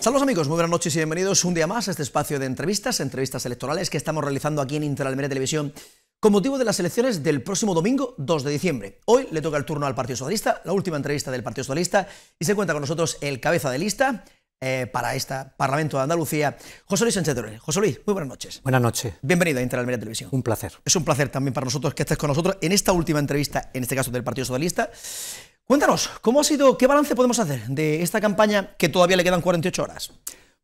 Saludos amigos, muy buenas noches y bienvenidos un día más a este espacio de entrevistas, entrevistas electorales que estamos realizando aquí en Interalmería Televisión con motivo de las elecciones del próximo domingo 2 de diciembre. Hoy le toca el turno al Partido Socialista, la última entrevista del Partido Socialista y se cuenta con nosotros el cabeza de lista eh, para este Parlamento de Andalucía, José Luis Sánchez Torres. José Luis, muy buenas noches. Buenas noches. Bienvenido a Interalmería Televisión. Un placer. Es un placer también para nosotros que estés con nosotros en esta última entrevista, en este caso del Partido Socialista. Cuéntanos, ¿cómo ha sido, qué balance podemos hacer de esta campaña que todavía le quedan 48 horas?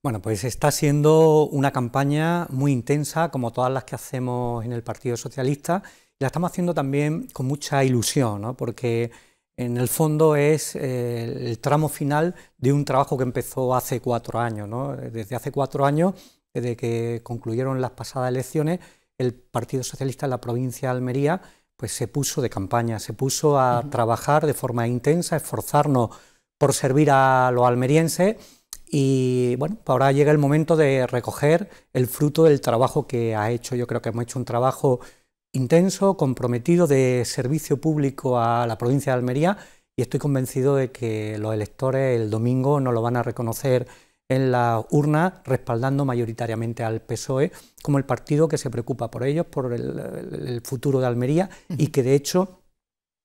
Bueno, pues está siendo una campaña muy intensa, como todas las que hacemos en el Partido Socialista, la estamos haciendo también con mucha ilusión, ¿no? porque en el fondo es eh, el tramo final de un trabajo que empezó hace cuatro años. ¿no? Desde hace cuatro años, desde que concluyeron las pasadas elecciones, el Partido Socialista en la provincia de Almería pues se puso de campaña, se puso a trabajar de forma intensa, esforzarnos por servir a los almerienses y bueno, ahora llega el momento de recoger el fruto del trabajo que ha hecho. Yo creo que hemos hecho un trabajo intenso, comprometido de servicio público a la provincia de Almería y estoy convencido de que los electores el domingo no lo van a reconocer en la urna respaldando mayoritariamente al PSOE como el partido que se preocupa por ellos, por el, futuro de Almería y que de hecho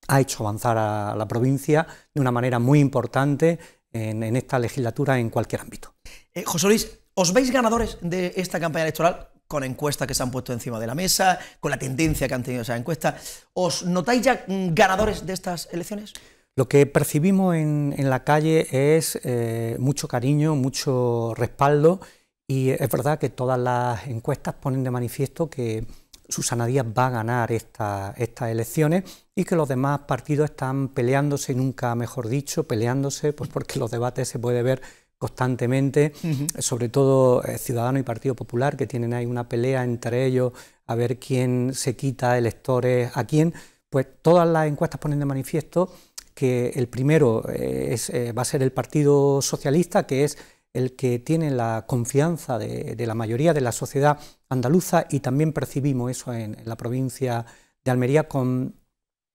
ha hecho avanzar a la provincia de una manera muy importante en, esta legislatura en cualquier ámbito. Eh, José Luis, ¿os veis ganadores de esta campaña electoral? con encuestas que se han puesto encima de la mesa, con la tendencia que han tenido esas encuestas. ¿Os notáis ya mm, ganadores de estas elecciones? Lo que percibimos en, la calle es eh, mucho cariño, mucho respaldo y es verdad que todas las encuestas ponen de manifiesto que Susana Díaz va a ganar estas elecciones y que los demás partidos están peleándose, nunca mejor dicho, peleándose, pues porque los debates se puede ver constantemente, sobre todo eh, Ciudadano y Partido Popular, que tienen ahí una pelea entre ellos a ver quién se quita electores a quién, pues todas las encuestas ponen de manifiesto que el primero eh, eh, va a ser el Partido Socialista, que es el que tiene la confianza de, la mayoría de la sociedad andaluza y también percibimos eso en, la provincia de Almería con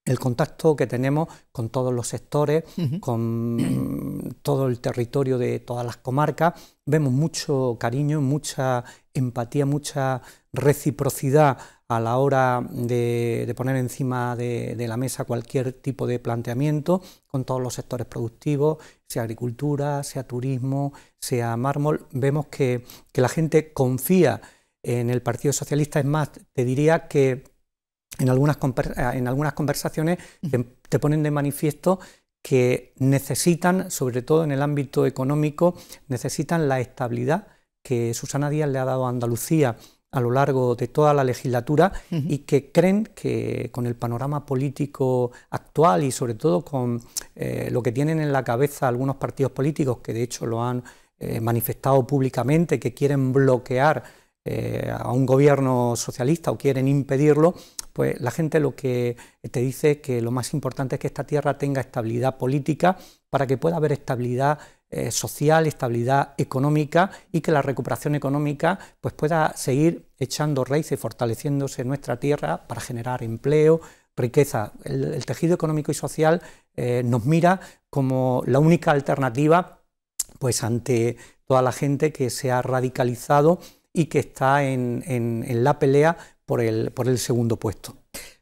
el contacto que tenemos con todos los sectores, con todo el territorio de todas las comarcas. Vemos mucho cariño, mucha empatía, mucha reciprocidad a la hora de, poner encima de, la mesa cualquier tipo de planteamiento con todos los sectores productivos, sea agricultura, sea turismo, sea mármol. Vemos que, la gente confía en el Partido Socialista. Es más, te diría que en algunas, algunas conversaciones te, te ponen de manifiesto que necesitan, sobre todo en el ámbito económico, necesitan la estabilidad que Susana Díaz le ha dado a Andalucía a lo largo de toda la legislatura y que creen que con el panorama político actual y sobre todo con eh, lo que tienen en la cabeza algunos partidos políticos que de hecho lo han eh, manifestado públicamente, que quieren bloquear eh, a un gobierno socialista o quieren impedirlo, pues la gente lo que te dice es que lo más importante es que esta tierra tenga estabilidad política para que pueda haber estabilidad eh, social, estabilidad económica y que la recuperación económica pues, pueda seguir echando raíces, fortaleciéndose en nuestra tierra para generar empleo, riqueza. El, tejido económico y social eh, nos mira como la única alternativa pues, ante toda la gente que se ha radicalizado y que está en, la pelea por el segundo puesto.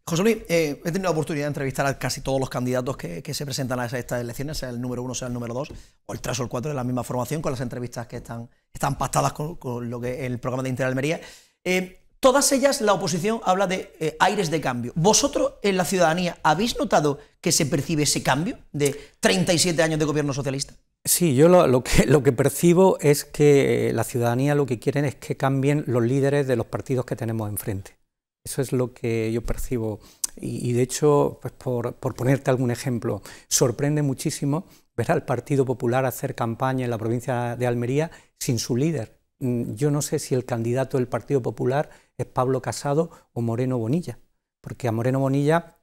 José Luis, eh, he tenido la oportunidad de entrevistar a casi todos los candidatos que, se presentan a estas elecciones, sea el número uno, sea el número dos, o el tres o el cuatro de la misma formación, con las entrevistas que están, están pactadas con, lo que el programa de Interalmería. Eh, todas ellas, la oposición habla de eh, aires de cambio. ¿Vosotros en la ciudadanía habéis notado que se percibe ese cambio de 37 años de gobierno socialista? Sí, yo lo, que, lo, que, percibo es que la ciudadanía lo que quiere es que cambien los líderes de los partidos que tenemos enfrente. Eso es lo que yo percibo. Y, de hecho, pues por, ponerte algún ejemplo, sorprende muchísimo ver al Partido Popular hacer campaña en la provincia de Almería sin su líder. Mm, yo no sé si el candidato del Partido Popular es Pablo Casado o Moreno Bonilla, porque a Moreno Bonilla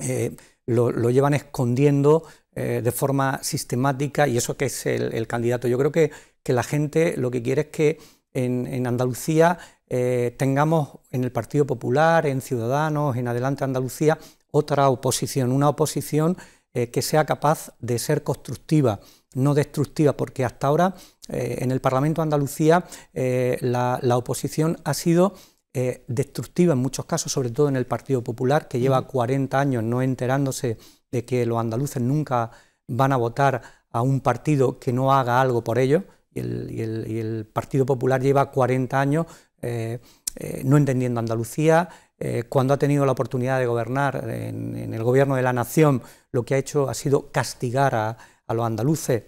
eh, lo, llevan escondiendo eh, de forma sistemática y eso que es el, candidato. Yo creo que la gente lo que quiere es que en, Andalucía eh, tengamos en el Partido Popular, en Ciudadanos, en Adelante Andalucía, otra oposición, una oposición eh, que sea capaz de ser constructiva, no destructiva, porque hasta ahora eh, en el Parlamento de Andalucía la, la, oposición ha sido destructiva en muchos casos, sobre todo en el Partido Popular, que lleva 40 años no enterándose de que los andaluces nunca van a votar a un partido que no haga algo por ellos y el, Partido Popular lleva 40 años eh, eh, no entendiendo Andalucía. Eh, cuando ha tenido la oportunidad de gobernar en, el gobierno de la nación, lo que ha hecho ha sido castigar a, los andaluces,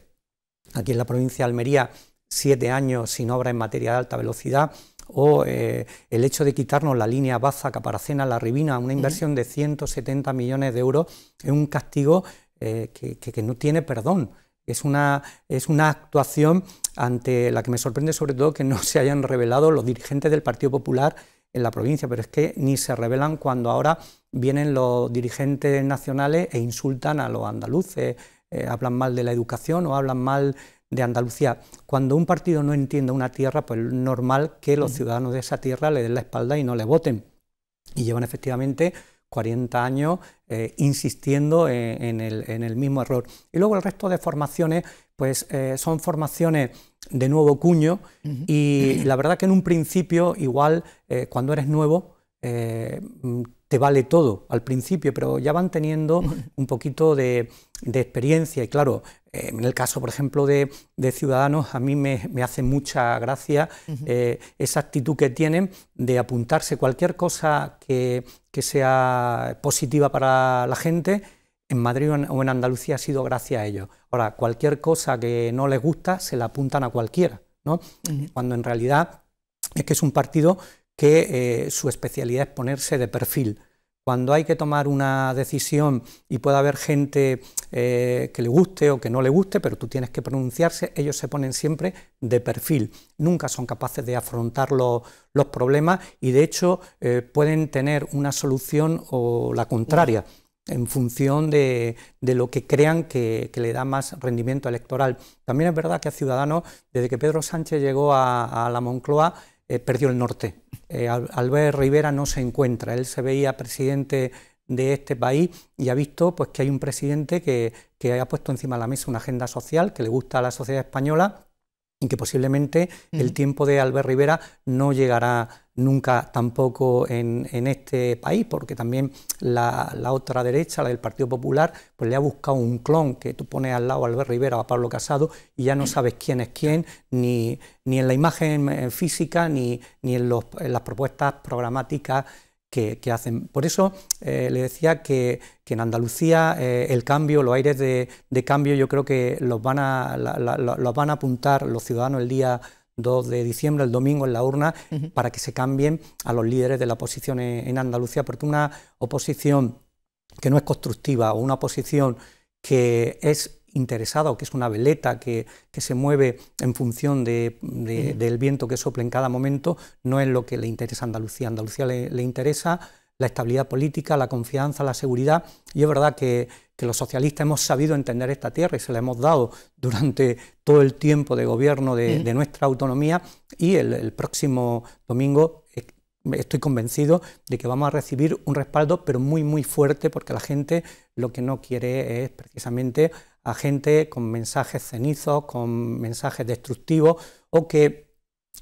aquí en la provincia de Almería, siete años sin obra en materia de alta velocidad, o el hecho de quitarnos la línea Baza, Caparacena, La Ribina, una inversión de 170 millones de euros, es un castigo que, no tiene perdón es una, es una actuación ante la que me sorprende sobre todo que no se hayan revelado los dirigentes del Partido Popular en la provincia, pero es que ni se revelan cuando ahora vienen los dirigentes nacionales e insultan a los andaluces, eh, hablan mal de la educación o hablan mal de Andalucía. Cuando un partido no entiende una tierra, pues es normal que los ciudadanos de esa tierra le den la espalda y no le voten. Y llevan efectivamente 40 años eh, insistiendo en, el, mismo error. Y luego el resto de formaciones, pues eh, son formaciones de nuevo cuño y la verdad que en un principio, igual eh, cuando eres nuevo, te vale todo al principio, pero ya van teniendo un poquito de, experiencia. Y claro, eh, en el caso, por ejemplo, de, Ciudadanos, a mí me, hace mucha gracia eh, esa actitud que tienen de apuntarse cualquier cosa que, sea positiva para la gente. En Madrid o en Andalucía ha sido gracia a ellos. Ahora, cualquier cosa que no les gusta se la apuntan a cualquiera, ¿no? Cuando en realidad es que es un partido que eh, su especialidad es ponerse de perfil. Cuando hay que tomar una decisión y puede haber gente eh, que le guste o que no le guste, pero tú tienes que pronunciarse, ellos se ponen siempre de perfil. Nunca son capaces de afrontar los problemas y de hecho eh, pueden tener una solución o la contraria en función de, lo que crean que, le da más rendimiento electoral. También es verdad que a Ciudadanos, desde que Pedro Sánchez llegó a, a la Moncloa, eh, perdió el norte. Eh, Albert Rivera no se encuentra, él se veía presidente de este país y ha visto pues, que hay un presidente que, que ha puesto encima de la mesa una agenda social que le gusta a la sociedad española y que posiblemente el tiempo de Albert Rivera no llegará nunca tampoco en, este país, porque también la, otra derecha, la del Partido Popular, pues le ha buscado un clon que tú pones al lado a Albert Rivera o a Pablo Casado y ya no sabes quién es quién, ni, ni en la imagen física, ni, ni en las propuestas programáticas que, hacen. Por eso eh, le decía que, en Andalucía eh, el cambio, los aires de, cambio, yo creo que los van, a, los van a apuntar los ciudadanos el día 2 de diciembre, el domingo, en la urna, para que se cambien a los líderes de la oposición en, en Andalucía, porque una oposición que no es constructiva o una oposición que es interesada o que es una veleta que, que se mueve en función del viento que sopla en cada momento, no es lo que le interesa a Andalucía. A Andalucía le, interesa la estabilidad política, la confianza, la seguridad. Y es verdad que, los socialistas hemos sabido entender esta tierra y se la hemos dado durante todo el tiempo de gobierno de, nuestra autonomía. Y el, próximo domingo estoy convencido de que vamos a recibir un respaldo, pero muy, muy fuerte, porque la gente lo que no quiere es precisamente a gente con mensajes cenizos, con mensajes destructivos o que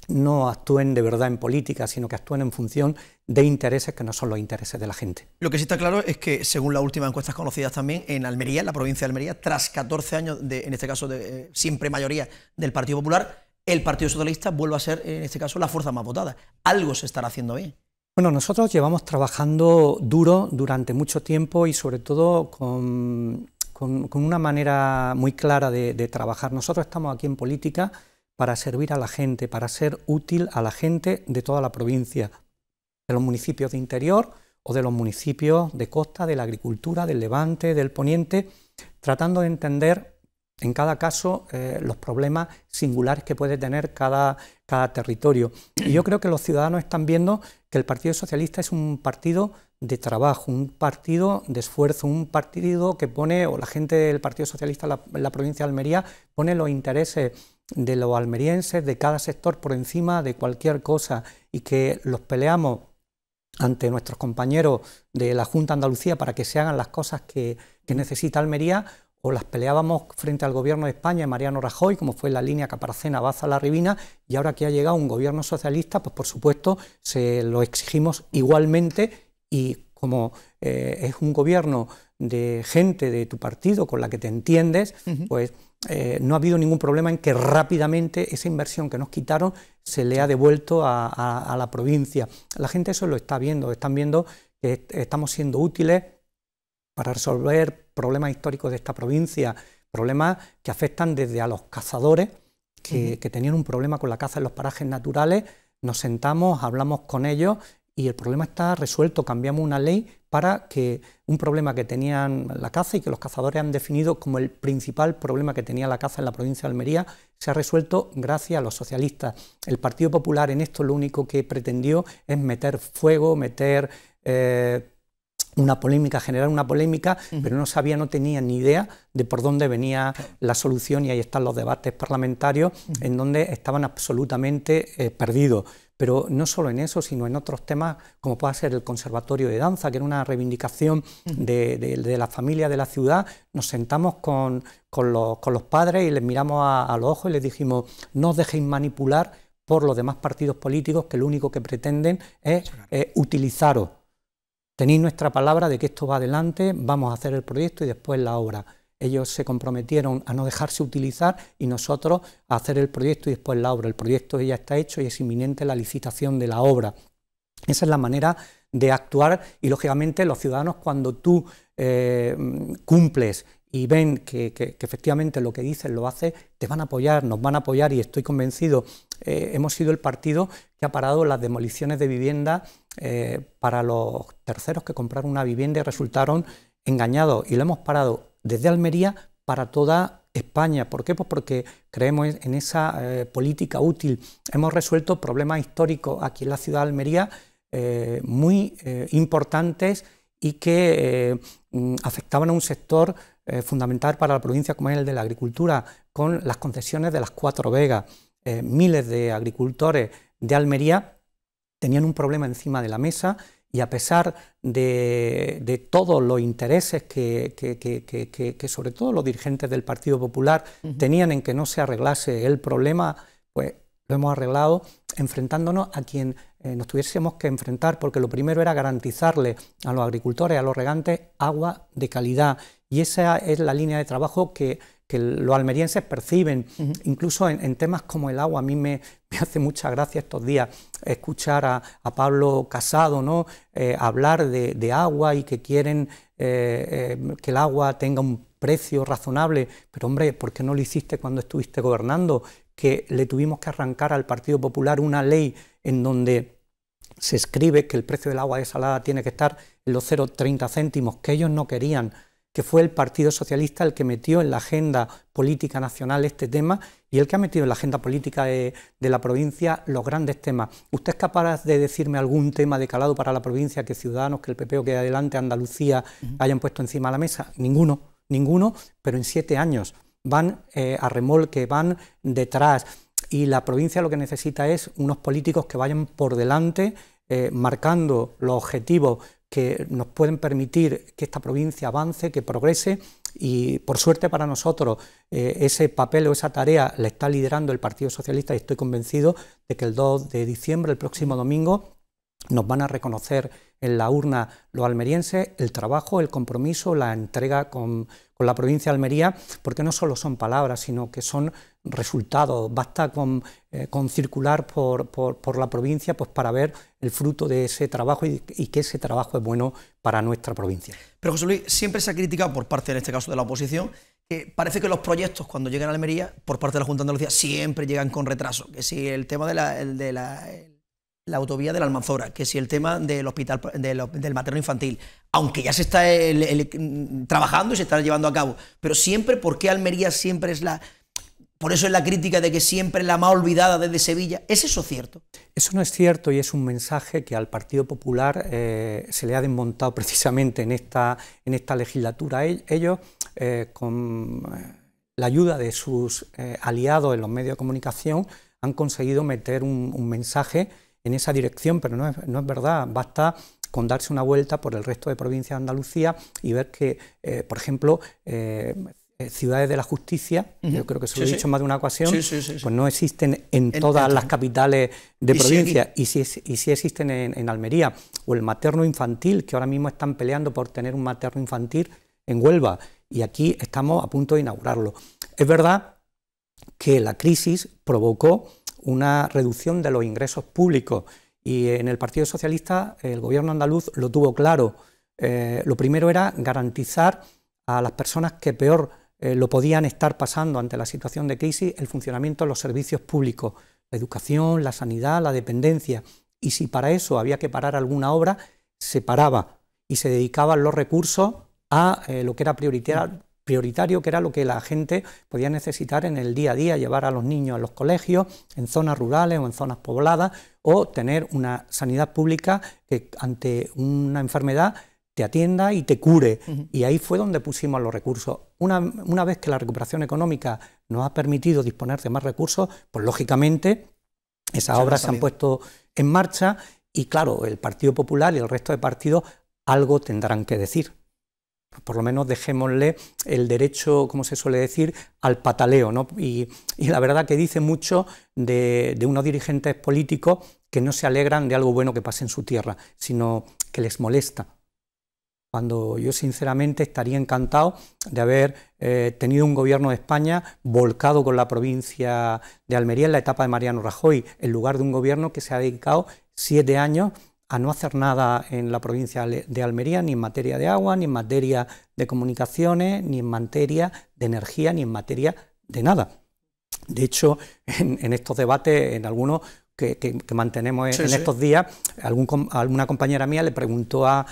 no actúen de verdad en política, sino que actúen en función de intereses que no son los intereses de la gente. Lo que sí está claro es que, según las últimas encuestas conocidas también, en Almería, en la provincia de Almería, tras 14 años de, en este caso, de eh, siempre mayoría del Partido Popular, el Partido Socialista vuelva a ser, en este caso, la fuerza más votada. Algo se estará haciendo bien. Bueno, nosotros llevamos trabajando duro durante mucho tiempo y sobre todo con, una manera muy clara de, de trabajar. Nosotros estamos aquí en política para servir a la gente, para ser útil a la gente de toda la provincia, de los municipios de interior o de los municipios de costa, de la agricultura, del levante, del poniente, tratando de entender en cada caso eh, los problemas singulares que puede tener cada, cada territorio. Y yo creo que los ciudadanos están viendo que el Partido Socialista es un partido de trabajo, un partido de esfuerzo, un partido que pone, o la gente del Partido Socialista en la, provincia de Almería pone los intereses de los almerienses, de cada sector, por encima de cualquier cosa y que los peleamos ante nuestros compañeros de la Junta de Andalucía para que se hagan las cosas que, que necesita Almería o las peleábamos frente al gobierno de España de Mariano Rajoy, como fue la línea Caparacena, Baza, La Rivina, y ahora que ha llegado un gobierno socialista, pues por supuesto se lo exigimos igualmente y como eh, es un gobierno de gente de tu partido con la que te entiendes, pues eh, no ha habido ningún problema en que rápidamente esa inversión que nos quitaron se le ha devuelto a, la provincia. La gente eso lo está viendo, están viendo que estamos siendo útiles, para resolver problemas históricos de esta provincia, problemas que afectan desde a los cazadores, que, tenían un problema con la caza en los parajes naturales, nos sentamos, hablamos con ellos y el problema está resuelto. Cambiamos una ley para que un problema que tenían la caza y que los cazadores han definido como el principal problema que tenía la caza en la provincia de Almería se ha resuelto gracias a los socialistas. El Partido Popular en esto lo único que pretendió es meter fuego, meter eh, una polémica, generar una polémica, pero no sabía, no tenía ni idea de por dónde venía la solución y ahí están los debates parlamentarios en donde estaban absolutamente eh, perdidos. Pero no solo en eso, sino en otros temas como puede ser el Conservatorio de Danza, que era una reivindicación de, la familia de la ciudad. Nos sentamos con, con, los, padres y les miramos a, los ojos y les dijimos, no os dejéis manipular por los demás partidos políticos que lo único que pretenden es eh, utilizaros tenéis nuestra palabra de que esto va adelante, vamos a hacer el proyecto y después la obra. Ellos se comprometieron a no dejarse utilizar y nosotros a hacer el proyecto y después la obra. El proyecto ya está hecho y es inminente la licitación de la obra. Esa es la manera de actuar y lógicamente los ciudadanos cuando tú eh, cumples y ven que, efectivamente lo que dices lo haces, te van a apoyar, nos van a apoyar y estoy convencido. Eh, hemos sido el partido que ha parado las demoliciones de viviendas eh, para los terceros que compraron una vivienda y resultaron engañados. Y lo hemos parado desde Almería para toda España. ¿Por qué? Pues porque creemos en esa eh, política útil. Hemos resuelto problemas históricos aquí en la ciudad de Almería eh, muy importantes y que mm, afectaban a un sector fundamental para la provincia como es el de la agricultura, con las concesiones de las cuatro vegas. miles de agricultores de Almería tenían un problema encima de la mesa y a pesar de, todos los intereses que, sobre todo los dirigentes del Partido Popular tenían en que no se arreglase el problema, pues lo hemos arreglado enfrentándonos a quien eh, nos tuviésemos que enfrentar, porque lo primero era garantizarle a los agricultores, a los regantes, agua de calidad. Y esa es la línea de trabajo que que los almerienses perciben, incluso en, temas como el agua. A mí me, hace mucha gracia estos días escuchar a, Pablo Casado ¿no? Eh, hablar de, agua y que quieren eh, eh, que el agua tenga un precio razonable. Pero hombre, ¿por qué no lo hiciste cuando estuviste gobernando? Que le tuvimos que arrancar al Partido Popular una ley en donde se escribe que el precio del agua desalada tiene que estar en los 0,30 céntimos, que ellos no querían que fue el Partido Socialista el que metió en la agenda política nacional este tema y el que ha metido en la agenda política de, la provincia los grandes temas. ¿Usted es capaz de decirme algún tema de calado para la provincia que Ciudadanos, que el PP o que adelante Andalucía hayan puesto encima de la mesa? Ninguno, ninguno, pero en siete años van eh, a remolque, van detrás. Y la provincia lo que necesita es unos políticos que vayan por delante, eh, marcando los objetivos que nos pueden permitir que esta provincia avance, que progrese y por suerte para nosotros eh, ese papel o esa tarea la está liderando el Partido Socialista y estoy convencido de que el 2 de diciembre, el próximo domingo, nos van a reconocer en la urna los almerienses, el trabajo, el compromiso, la entrega con, la provincia de Almería, porque no solo son palabras, sino que son resultados. Basta con, eh, con circular por, la provincia pues, para ver el fruto de ese trabajo y, que ese trabajo es bueno para nuestra provincia. Pero José Luis, siempre se ha criticado por parte, en este caso, de la oposición, que parece que los proyectos cuando llegan a Almería, por parte de la Junta de Andalucía, siempre llegan con retraso. Que si el tema de la la autovía de la Almanzora, que si el tema del hospital del materno infantil, aunque ya se está trabajando y se está llevando a cabo, pero siempre, ¿por qué Almería siempre es la... Por eso es la crítica de que siempre es la más olvidada desde Sevilla. ¿Es eso cierto? Eso no es cierto y es un mensaje que al Partido Popular eh, se le ha desmontado precisamente en esta, en esta legislatura. Ellos, eh, con eh, la ayuda de sus aliados en los medios de comunicación, han conseguido meter un mensaje en esa dirección, pero no es, no es verdad. Basta con darse una vuelta por el resto de provincias de Andalucía y ver que, eh, por ejemplo, eh, eh, ciudades de la justicia, yo creo que se lo he dicho más de una ocasión, pues no existen en todas las capitales de provincia y sí, y si existen en, Almería, o el materno infantil, que ahora mismo están peleando por tener un materno infantil en Huelva, y aquí estamos a punto de inaugurarlo. Es verdad que la crisis provocó una reducción de los ingresos públicos. Y en el Partido Socialista el gobierno andaluz lo tuvo claro. Eh, lo primero era garantizar a las personas que peor eh, lo podían estar pasando ante la situación de crisis el funcionamiento de los servicios públicos, la educación, la sanidad, la dependencia. Y si para eso había que parar alguna obra, se paraba y se dedicaban los recursos a eh, lo que era prioritario, prioritario, que era lo que la gente podía necesitar en el día a día, llevar a los niños a los colegios, en zonas rurales o en zonas pobladas, o tener una sanidad pública que ante una enfermedad te atienda y te cure. Y ahí fue donde pusimos los recursos. Una, vez que la recuperación económica nos ha permitido disponer de más recursos, pues lógicamente esas obras se han puesto en marcha y claro, el Partido Popular y el resto de partidos algo tendrán que decir por lo menos dejémosle el derecho, como se suele decir, al pataleo. Y, la verdad que dice mucho de, unos dirigentes políticos que no se alegran de algo bueno que pase en su tierra, sino que les molesta. Cuando yo sinceramente estaría encantado de haber eh, tenido un gobierno de España volcado con la provincia de Almería en la etapa de Mariano Rajoy, en lugar de un gobierno que se ha dedicado siete años a no hacer nada en la provincia de Almería, ni en materia de agua, ni en materia de comunicaciones, ni en materia de energía, ni en materia de nada. De hecho, en, estos debates, en algunos que, mantenemos en estos días, alguna compañera mía le preguntó a,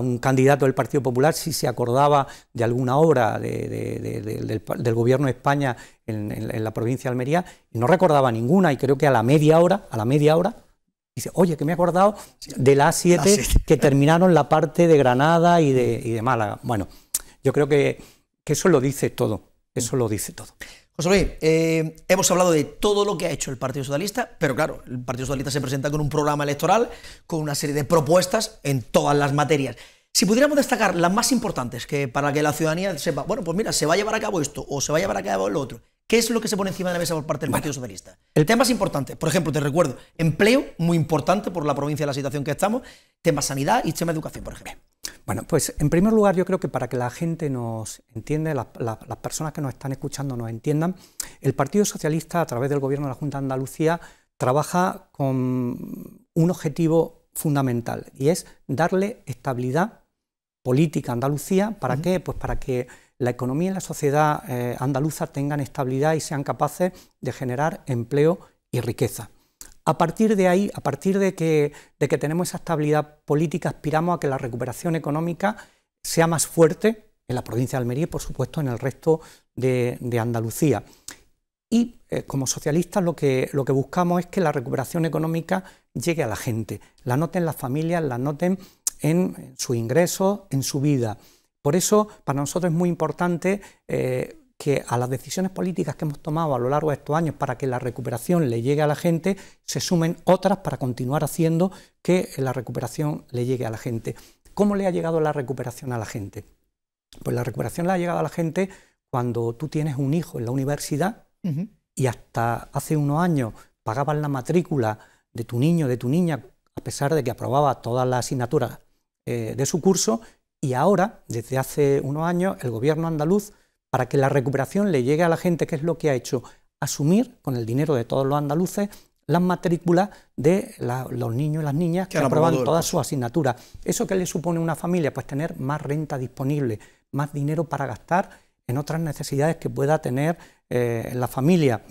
un candidato del Partido Popular si se acordaba de alguna obra del, gobierno de España en, en la provincia de Almería, y no recordaba ninguna, y creo que a la media hora, a la media hora, Dice, oye, que me he acordado de las a que terminaron la parte de Granada y de, de Málaga. Bueno, yo creo que, eso lo dice todo, eso lo dice todo. José Luis, eh, hemos hablado de todo lo que ha hecho el Partido Socialista, pero claro, el Partido Socialista se presenta con un programa electoral, con una serie de propuestas en todas las materias. Si pudiéramos destacar las más importantes, que para que la ciudadanía sepa, bueno, pues mira, se va a llevar a cabo esto o se va a llevar a cabo el otro, ¿Qué es lo que se pone encima de la mesa por parte del Partido Socialista? El tema es importante. Por ejemplo, te recuerdo, empleo, muy importante por la provincia de la situación que estamos, tema sanidad y tema educación, por ejemplo. Bueno, pues en primer lugar yo creo que para que la gente nos entienda, las personas que nos están escuchando nos entiendan, el Partido Socialista a través del Gobierno de la Junta de Andalucía trabaja con un objetivo fundamental y es darle estabilidad política a Andalucía. ¿Para qué? Pues para que la economía y la sociedad eh, andaluza tengan estabilidad y sean capaces de generar empleo y riqueza. A partir de ahí, a partir de que, tenemos esa estabilidad política, aspiramos a que la recuperación económica sea más fuerte en la provincia de Almería y, por supuesto, en el resto de, Andalucía. Y eh, como socialistas lo que, lo que buscamos es que la recuperación económica llegue a la gente, la noten las familias, la noten en su ingreso, en su vida. Por eso, para nosotros es muy importante eh, que a las decisiones políticas que hemos tomado a lo largo de estos años para que la recuperación le llegue a la gente, se sumen otras para continuar haciendo que la recuperación le llegue a la gente. ¿Cómo le ha llegado la recuperación a la gente? Pues la recuperación le ha llegado a la gente cuando tú tienes un hijo en la universidad y hasta hace unos años pagabas la matrícula de tu niño, de tu niña, a pesar de que aprobaba todas las asignaturas eh, de su curso, y ahora, desde hace unos años, el gobierno andaluz, para que la recuperación le llegue a la gente, que es lo que ha hecho, asumir con el dinero de todos los andaluces las matrículas de los niños y las niñas que, han aprobado toda su asignatura. ¿Eso qué le supone a una familia? Pues tener más renta disponible, más dinero para gastar en otras necesidades que pueda tener eh, la familia.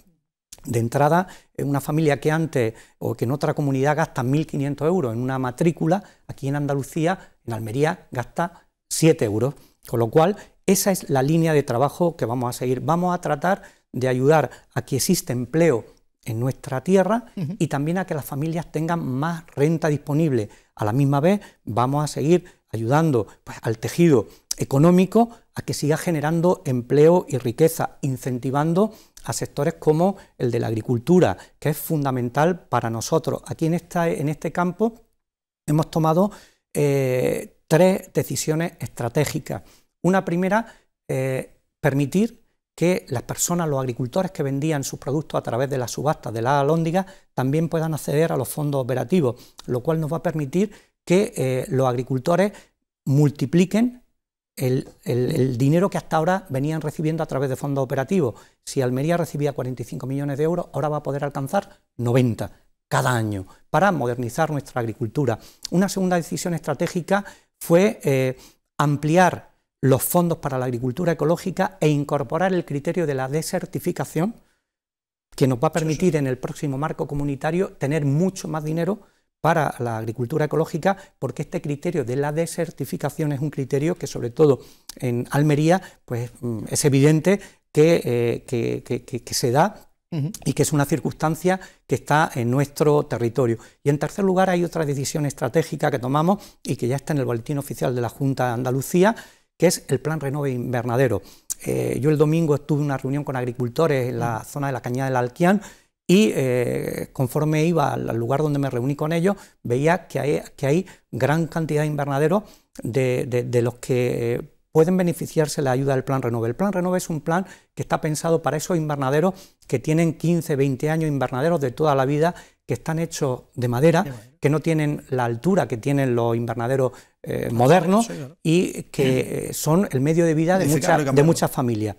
De entrada, eh, una familia que antes o que en otra comunidad gasta 1.500 euros en una matrícula, aquí en Andalucía en Almería gasta 7 euros. Con lo cual, esa es la línea de trabajo que vamos a seguir. Vamos a tratar de ayudar a que exista empleo en nuestra tierra y también a que las familias tengan más renta disponible. A la misma vez, vamos a seguir ayudando pues, al tejido económico a que siga generando empleo y riqueza, incentivando a sectores como el de la agricultura, que es fundamental para nosotros. Aquí en este campo hemos tomado eh, tres decisiones estratégicas. Una primera, eh, permitir que las personas, los agricultores que vendían sus productos a través de las subastas de la alóndiga también puedan acceder a los fondos operativos, lo cual nos va a permitir que eh, los agricultores multipliquen el, dinero que hasta ahora venían recibiendo a través de fondos operativos. Si Almería recibía 45 millones de euros, ahora va a poder alcanzar 90 cada año para modernizar nuestra agricultura. Una segunda decisión estratégica fue eh, ampliar los fondos para la agricultura ecológica e incorporar el criterio de la desertificación, que nos va a permitir en el próximo marco comunitario tener mucho más dinero para la agricultura ecológica, porque este criterio de la desertificación es un criterio que sobre todo en Almería pues, mm, es evidente eh, que, que, que se da y que es una circunstancia que está en nuestro territorio. Y en tercer lugar hay otra decisión estratégica que tomamos y que ya está en el boletín oficial de la Junta de Andalucía, que es el Plan Renove Invernadero. Eh, yo el domingo estuve en una reunión con agricultores en la zona de la Cañada del Alquián y eh, conforme iba al lugar donde me reuní con ellos, veía que hay, que hay gran cantidad de invernaderos de los que eh, pueden beneficiarse de la ayuda del Plan Renove. El Plan Renove es un plan que está pensado para esos invernaderos que tienen 15, 20 años, invernaderos de toda la vida, que están hechos de madera, que no tienen la altura que tienen los invernaderos eh, modernos y que eh, son el medio de vida de, de muchas familias.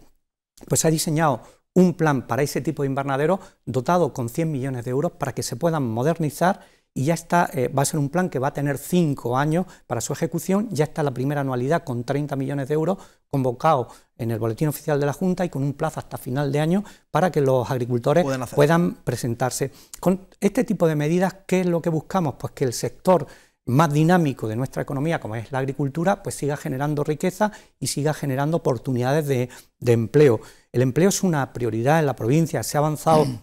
Pues se ha diseñado un plan para ese tipo de invernadero dotado con 100 millones de euros para que se puedan modernizar y ya está, eh, va a ser un plan que va a tener cinco años para su ejecución, ya está la primera anualidad con 30 millones de euros convocado en el boletín oficial de la Junta y con un plazo hasta final de año para que los agricultores puedan presentarse. Con este tipo de medidas, ¿qué es lo que buscamos? Pues que el sector más dinámico de nuestra economía, como es la agricultura, pues siga generando riqueza y siga generando oportunidades de, empleo. El empleo es una prioridad en la provincia, se ha avanzado...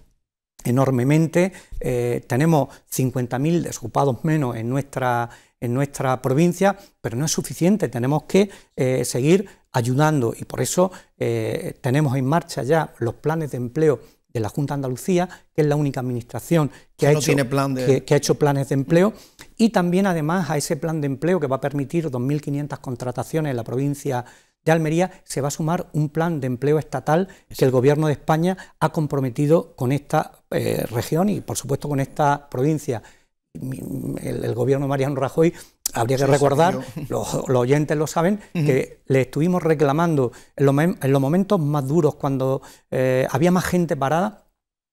enormemente. Eh, tenemos 50.000 desocupados menos en nuestra, en nuestra provincia, pero no es suficiente. Tenemos que eh, seguir ayudando y por eso eh, tenemos en marcha ya los planes de empleo de la Junta de Andalucía, que es la única administración que ha hecho planes de empleo, y también además a ese plan de empleo que va a permitir 2.500 contrataciones en la provincia de Almería se va a sumar un plan de empleo estatal que el Gobierno de España ha comprometido con esta eh, región y, por supuesto, con esta provincia. El, Gobierno de Mariano Rajoy habría que recordar, los, oyentes lo saben, que le estuvimos reclamando en los, momentos más duros, cuando eh, había más gente parada,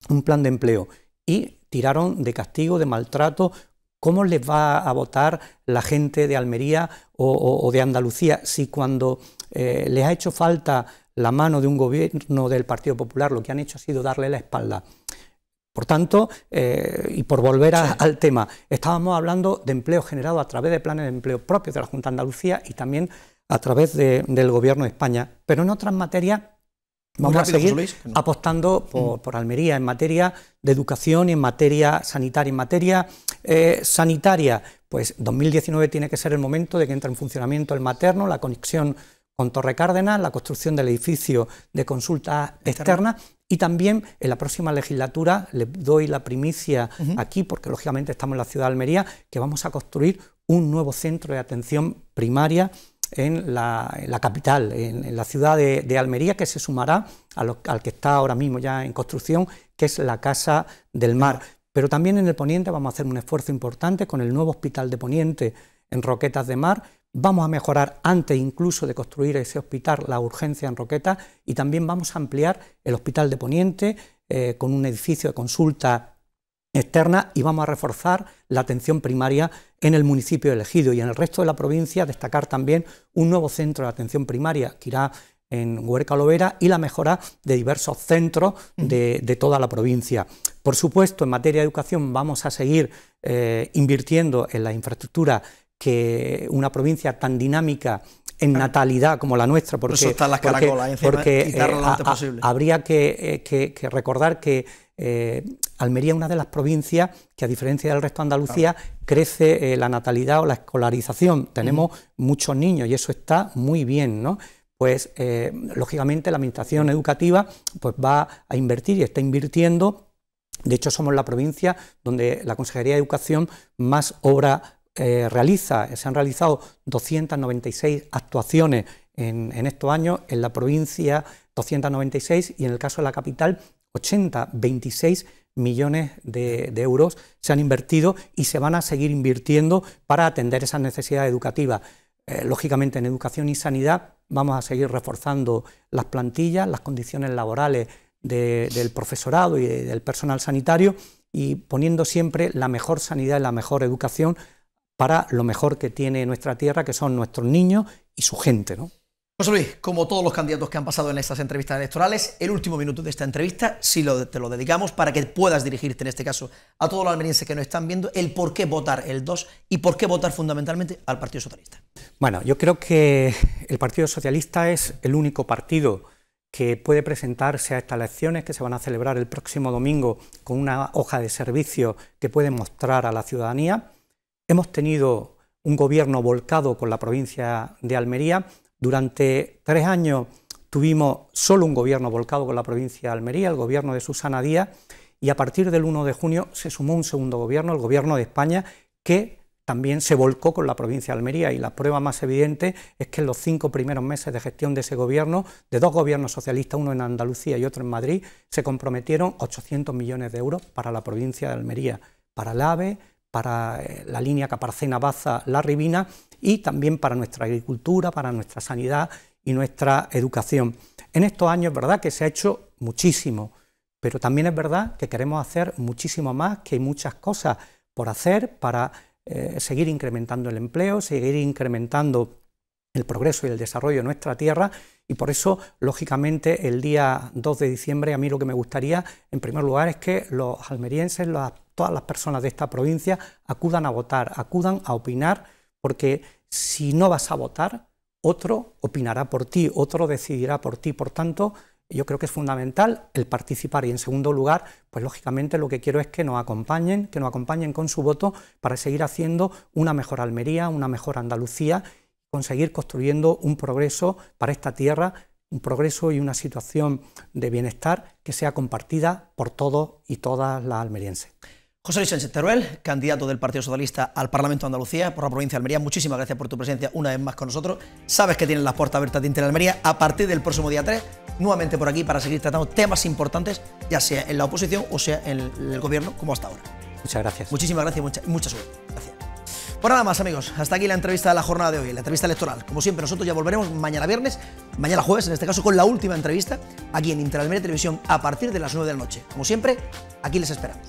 un plan de empleo. Y tiraron de castigo, de maltrato. ¿Cómo les va a votar la gente de Almería o de Andalucía si cuando eh, les ha hecho falta la mano de un gobierno del Partido Popular, lo que han hecho ha sido darle la espalda. Por tanto, eh, y por volver al tema, estábamos hablando de empleo generado a través de planes de empleo propios de la Junta de Andalucía y también a través del Gobierno de España. Pero en otras materias vamos a seguir apostando mm. por, Almería en materia de educación y en materia sanitaria. En materia eh, sanitaria, pues 2019 tiene que ser el momento de que entre en funcionamiento el materno, la conexión con Torre Cárdenas, la construcción del edificio de consulta externa. Y también en la próxima legislatura le doy la primicia aquí, porque lógicamente estamos en la ciudad de Almería, que vamos a construir un nuevo centro de atención primaria en la, capital, en, la ciudad de, Almería, que se sumará al que está ahora mismo ya en construcción, que es la Casa del Mar. Pero también en el Poniente vamos a hacer un esfuerzo importante con el nuevo Hospital de Poniente en Roquetas de Mar, vamos a mejorar antes incluso de construir ese hospital la urgencia en Roqueta y también vamos a ampliar el hospital de Poniente eh, con un edificio de consulta externa y vamos a reforzar la atención primaria en el municipio elegido y en el resto de la provincia destacar también un nuevo centro de atención primaria que irá en Huerca Lovera y la mejora de diversos centros de, toda la provincia. Por supuesto, en materia de educación vamos a seguir eh, invirtiendo en la infraestructura que una provincia tan dinámica en natalidad como la nuestra, porque, Eso porque, eh, habría eh, que, recordar que eh, Almería es una de las provincias que, a diferencia del resto de Andalucía, crece la natalidad o la escolarización. Tenemos muchos niños y eso está muy bien, ¿no? Pues, lógicamente, la administración educativa pues, va a invertir y está invirtiendo. De hecho, somos la provincia donde la Consejería de Educación más obra realiza, se han realizado 296 actuaciones en, estos años, en la provincia 296 y en el caso de la capital 80, 26 millones de, euros se han invertido y se van a seguir invirtiendo para atender esas necesidades educativas. Eh, lógicamente en educación y sanidad vamos a seguir reforzando las plantillas, las condiciones laborales del profesorado y del personal sanitario y poniendo siempre la mejor sanidad y la mejor educación para lo mejor que tiene nuestra tierra, que son nuestros niños y su gente. ¿no? José Luis, como todos los candidatos que han pasado en estas entrevistas electorales, el último minuto de esta entrevista ...si te lo dedicamos para que puedas dirigirte, en este caso, a todos los almerienses que nos están viendo, el por qué votar el 2 y por qué votar fundamentalmente al Partido Socialista. Bueno, yo creo que el Partido Socialista es el único partido que puede presentarse a estas elecciones que se van a celebrar el próximo domingo con una hoja de servicio que puede mostrar a la ciudadanía Hemos tenido un gobierno volcado con la provincia de Almería. Durante tres años tuvimos solo un gobierno volcado con la provincia de Almería, el gobierno de Susana Díaz, y a partir del 1 de junio se sumó un segundo gobierno, el gobierno de España, que también se volcó con la provincia de Almería y la prueba más evidente es que en los cinco primeros meses de gestión de ese gobierno, de dos gobiernos socialistas, uno en Andalucía y otro en Madrid, se comprometieron 800 millones de euros para la provincia de Almería, para el AVE, para eh, la línea Caparcena-Baza-La Ribina y también para nuestra agricultura, para nuestra sanidad y nuestra educación. En estos años es verdad que se ha hecho muchísimo, pero también es verdad que queremos hacer muchísimo más, que hay muchas cosas por hacer para eh, seguir incrementando el empleo, seguir incrementando el progreso y el desarrollo de nuestra tierra y por eso, lógicamente, el día 2 de diciembre a mí lo que me gustaría, en primer lugar, es que los almerienses, todas las personas de esta provincia acudan a votar, acudan a opinar, porque si no vas a votar, otro opinará por ti, otro decidirá por ti. Por tanto, yo creo que es fundamental el participar y en segundo lugar, pues lógicamente lo que quiero es que nos acompañen, que nos acompañen con su voto para seguir haciendo una mejor Almería, una mejor Andalucía conseguir construyendo un progreso para esta tierra, un progreso y una situación de bienestar que sea compartida por todos y todas las almerienses. José Luis Sánchez Teruel, candidato del Partido Socialista al Parlamento de Andalucía por la provincia de Almería, muchísimas gracias por tu presencia una vez más con nosotros. Sabes que tienes las puertas abiertas de Inter Almería a partir del próximo día 3, nuevamente por aquí para seguir tratando temas importantes, ya sea en la oposición o sea en el gobierno, como hasta ahora. Muchas gracias. Muchísimas gracias y mucha suerte. Por pues nada más, amigos, hasta aquí la entrevista de la jornada de hoy, la entrevista electoral. Como siempre, nosotros ya volveremos mañana viernes, mañana jueves, en este caso, con la última entrevista aquí en Interalmedia Televisión a partir de las 9 de la noche. Como siempre, aquí les esperamos.